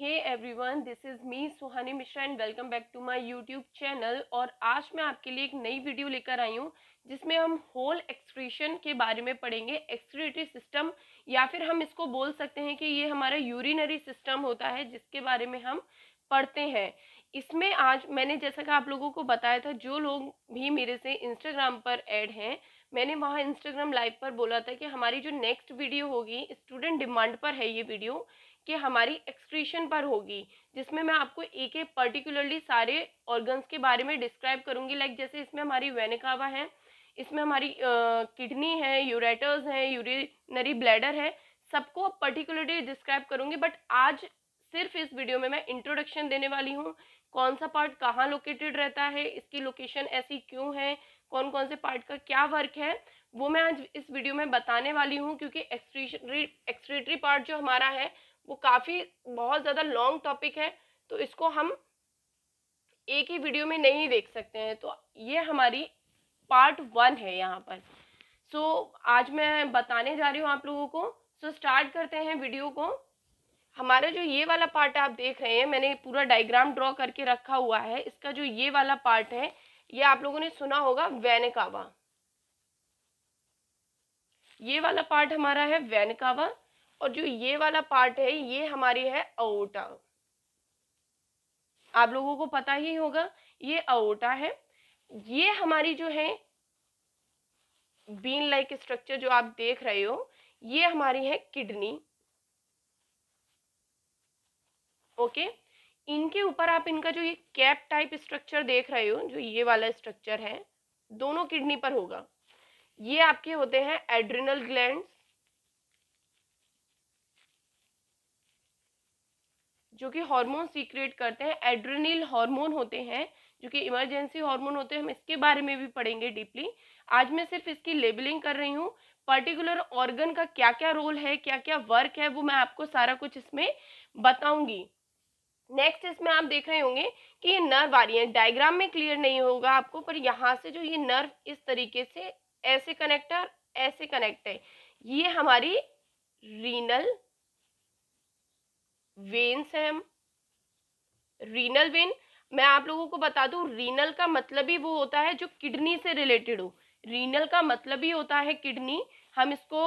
Hey everyone this is me Suhani Mishra and welcome back to my YouTube channel और आज मैं आपके लिए एक नई वीडियो लेकर आई हूँ जिसमें हम होल एक्सक्रीशन के बारे में पढ़ेंगे एक्सक्रीटरी सिस्टम या फिर हम इसको बोल सकते हैं कि ये हमारा यूरिनरी सिस्टम होता है जिसके बारे में हम पढ़ते हैं इसमें आज मैंने जैसा कि आप लोगों को बताया था जो लोग भी मेरे से इंस्टाग्राम पर ऐड हैं मैंने वहाँ इंस्टाग्राम लाइव पर बोला था कि हमारी जो नेक्स्ट वीडियो होगी स्टूडेंट डिमांड पर है ये वीडियो कि हमारी एक्सक्रीशन पर होगी जिसमें मैं आपको एक एक पर्टिकुलरली सारे ऑर्गन्स के बारे में डिस्क्राइब करूंगी लाइक जैसे इसमें हमारी वेनिकावा है इसमें हमारी किडनी है यूरेटर्स है यूरिनरी ब्लैडर है सबको पर्टिकुलरली डिस्क्राइब करूंगी बट आज सिर्फ इस वीडियो में मैं इंट्रोडक्शन देने वाली हूँ कौन सा पार्ट कहाँ लोकेटेड रहता है इसकी लोकेशन ऐसी क्यों है कौन कौन से पार्ट का क्या वर्क है वो मैं आज इस वीडियो में बताने वाली हूँ क्योंकि एक्सट्रीटरी एक्सट्रीटरी पार्ट जो हमारा है वो काफ़ी बहुत ज़्यादा लॉन्ग टॉपिक है तो इसको हम एक ही वीडियो में नहीं देख सकते हैं तो ये हमारी पार्ट वन है यहाँ पर सो so, आज मैं बताने जा रही हूँ आप लोगों को सो so, स्टार्ट करते हैं वीडियो को हमारा जो ये वाला पार्ट आप देख रहे हैं मैंने पूरा डायग्राम ड्रॉ करके रखा हुआ है इसका जो ये वाला पार्ट है ये आप लोगों ने सुना होगा वैनकावा ये वाला पार्ट हमारा है वैनकावा और जो ये वाला पार्ट है ये हमारी है अओटा आप लोगों को पता ही होगा ये अओटा है ये हमारी जो है बीन लाइक स्ट्रक्चर जो आप देख रहे हो ये हमारी है किडनी ओके इनके ऊपर आप इनका जो ये कैप टाइप स्ट्रक्चर देख रहे हो जो ये वाला स्ट्रक्चर है दोनों किडनी पर होगा ये आपके होते हैं एड्रिनल ग्लैंड्स जो कि हार्मोन सीक्रेट करते हैं एड्रेनिल हार्मोन होते हैं जो कि इमरजेंसी हार्मोन होते हैं हम इसके बारे में भी पढ़ेंगे डीपली आज मैं सिर्फ इसकी लेबलिंग कर रही हूँ पर्टिकुलर ऑर्गन का क्या क्या रोल है क्या क्या वर्क है वो मैं आपको सारा कुछ इसमें बताऊंगी नेक्स्ट इसमें आप देख रहे होंगे कि ये नर्व आ रही है डायग्राम में क्लियर नहीं होगा आपको पर यहाँ से जो ये नर्व इस तरीके से ऐसे कनेक्ट है ऐसे कनेक्ट है ये हमारी रीनल वेन्स हैं रीनल वेन मैं आप लोगों को बता दूं रीनल का मतलब ही वो होता है जो किडनी से रिलेटेड हो रीनल का मतलब ही होता है किडनी हम इसको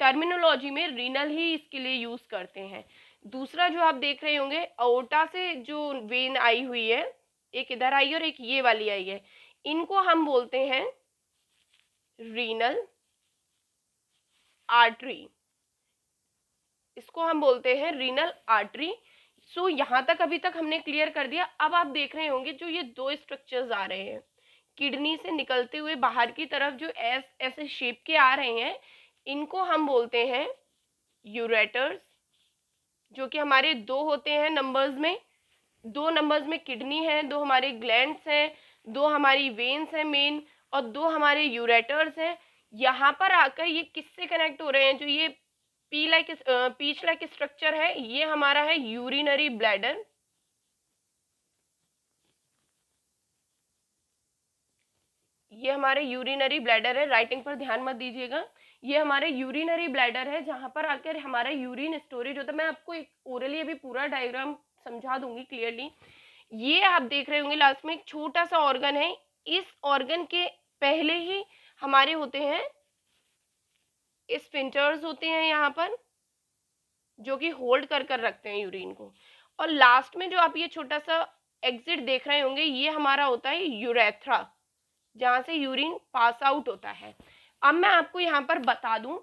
टर्मिनोलॉजी में रीनल ही इसके लिए यूज़ करते हैं दूसरा जो आप देख रहे होंगे ओटा से जो वेन आई हुई है एक इधर आई और एक ये वाली आई है इनको हम बोलते हैं रीनल आर्टरी इसको हम बोलते हैं रीनल आर्टरी सो यहाँ तक अभी तक हमने क्लियर कर दिया अब आप देख रहे होंगे जो ये दो स्ट्रक्चर्स आ रहे हैं किडनी से निकलते हुए बाहर की तरफ जो एस ऐसे शेप के आ रहे हैं इनको हम बोलते हैं यूरेटर्स जो कि हमारे दो होते हैं नंबर्स में दो नंबर्स में किडनी है दो हमारे ग्लैंड्स हैं दो हमारी वेन्स हैं मेन और दो हमारे यूरेटर्स हैं यहाँ पर आकर ये किससे कनेक्ट हो रहे हैं जो ये pea like peach like structure है ये हमारा है यूरिनरी ब्लैडर ये हमारे यूरिनरी ब्लैडर है राइटिंग पर ध्यान मत दीजिएगा ये हमारे यूरिनरी ब्लैडर है जहां पर आकर हमारा यूरिन स्टोरेज होता है मैं आपको एक ओरली अभी पूरा डायग्राम समझा दूंगी क्लियरली ये आप देख रहे होंगे लास्ट में एक छोटा सा ऑर्गन है इस ऑर्गन के पहले ही हमारे होते हैं स्पिंटर्स होते हैं यहाँ पर जो कि होल्ड कर कर रखते हैं यूरिन को और लास्ट में जो आप ये छोटा सा एग्जिट देख रहे होंगे ये हमारा होता है यूरेथ्रा जहाँ से यूरिन पास आउट होता है अब मैं आपको यहाँ पर बता दूँ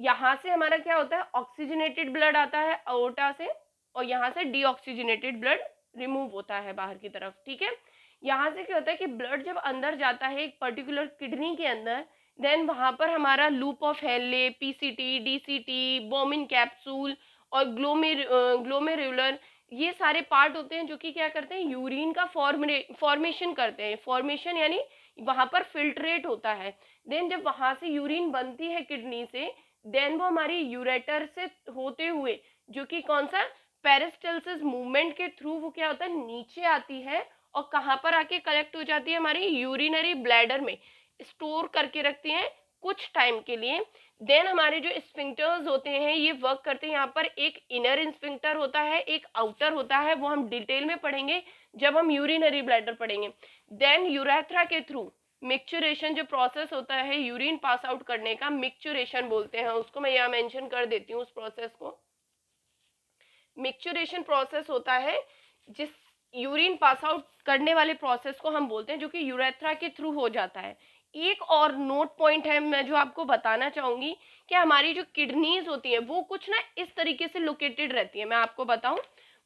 यहाँ से हमारा क्या होता है ऑक्सीजनेटेड ब्लड आता है ओटा से और यहाँ से डीऑक्सीजनेटेड ब्लड रिमूव होता है बाहर की तरफ ठीक है यहाँ से क्या होता है कि ब्लड जब अंदर जाता है एक पर्टिकुलर किडनी के अंदर देन वहाँ पर हमारा loop of D PCT DCT Bowman capsule और ग्लोमेर ग्लोमेरुलर ये सारे पार्ट होते हैं जो कि क्या करते हैं यूरिन का फॉर्मे फॉर्मेशन करते हैं फॉर्मेशन यानी वहाँ पर फिल्ट्रेट होता है देन जब वहाँ से यूरिन बनती है किडनी से देन वो हमारी यूरेटर से होते हुए जो कि कौन सा पेरिस्टल्सिस मूवमेंट के थ्रू वो क्या होता है नीचे आती है और कहाँ पर आके कलेक्ट हो जाती है हमारी यूरिनरी ब्लैडर में स्टोर करके रखते हैं कुछ टाइम के लिए देन हमारे जो स्पिंक्टर्स होते हैं ये वर्क करते हैं यहाँ पर एक इनर स्पिंक्टर होता है एक आउटर होता है वो हम डिटेल में पढ़ेंगे जब हम यूरिनरी ब्लैडर पढ़ेंगे देन यूरेथ्रा के थ्रू मिक्चुरेशन जो प्रोसेस होता है यूरिन पास आउट करने का मिक्चुरेशन बोलते हैं उसको मैं यहाँ मेंशन कर देती हूँ उस प्रोसेस को मिक्चुरेशन प्रोसेस होता है जिस यूरिन पास आउट करने वाले प्रोसेस को हम बोलते हैं जो कि यूरेथ्रा के थ्रू हो जाता है एक और नोट पॉइंट है मैं जो आपको बताना चाहूँगी कि हमारी जो किडनीज होती है वो कुछ ना इस तरीके से लोकेटेड रहती है मैं आपको बताऊँ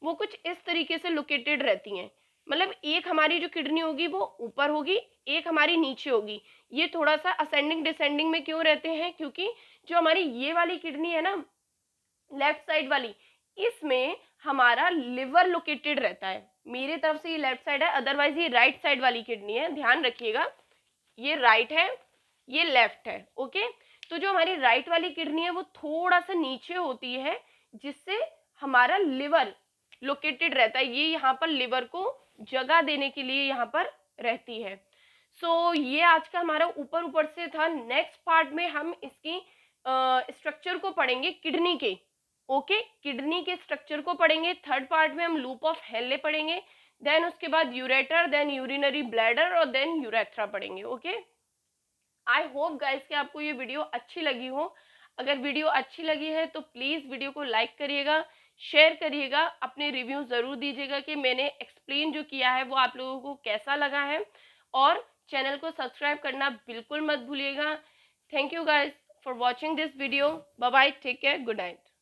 वो कुछ इस तरीके से लोकेटेड रहती हैं मतलब एक हमारी जो किडनी होगी वो ऊपर होगी एक हमारी नीचे होगी ये थोड़ा सा असेंडिंग डिसेंडिंग में क्यों रहते हैं क्योंकि जो हमारी ये वाली किडनी है ना लेफ्ट साइड वाली इसमें हमारा लिवर लोकेटेड रहता है मेरे तरफ से ये लेफ्ट साइड है अदरवाइज ये राइट साइड वाली किडनी है ध्यान रखिएगा ये राइट है ये लेफ्ट है ओके तो जो हमारी राइट वाली किडनी है वो थोड़ा सा नीचे होती है जिससे हमारा लिवर लोकेटेड रहता है ये यहाँ पर लिवर को जगह देने के लिए यहाँ पर रहती है सो so, ये आज का हमारा ऊपर ऊपर से था नेक्स्ट पार्ट में हम इसकी स्ट्रक्चर को पढ़ेंगे किडनी के ओके okay? किडनी के स्ट्रक्चर को पढ़ेंगे थर्ड पार्ट में हम लूप ऑफ हेल्ले पढ़ेंगे देन उसके बाद यूरेटर देन यूरिनरी ब्लैडर और देन यूरेथ्रा पढ़ेंगे ओके आई होप गाइस कि आपको ये वीडियो अच्छी लगी हो अगर वीडियो अच्छी लगी है तो प्लीज़ वीडियो को लाइक करिएगा शेयर करिएगा अपने रिव्यू ज़रूर दीजिएगा कि मैंने एक्सप्लेन जो किया है वो आप लोगों को कैसा लगा है और चैनल को सब्सक्राइब करना बिल्कुल मत भूलिएगा thank you guys for watching this video bye take care good night